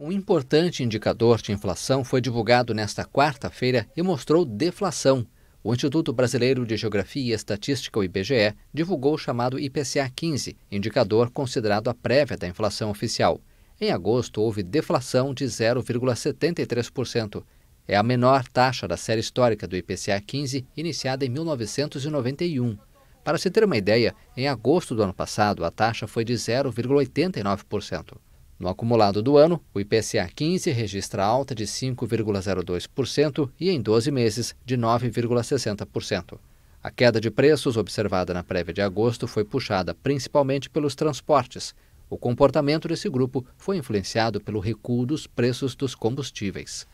Um importante indicador de inflação foi divulgado nesta quarta-feira e mostrou deflação. O Instituto Brasileiro de Geografia e Estatística, o IBGE, divulgou o chamado IPCA 15, indicador considerado a prévia da inflação oficial. Em agosto, houve deflação de 0,73%. É a menor taxa da série histórica do IPCA 15, iniciada em 1991. Para se ter uma ideia, em agosto do ano passado, a taxa foi de 0,89%. No acumulado do ano, o IPCA 15 registra alta de 5,02% e em 12 meses de 9,60%. A queda de preços observada na prévia de agosto foi puxada principalmente pelos transportes. O comportamento desse grupo foi influenciado pelo recuo dos preços dos combustíveis.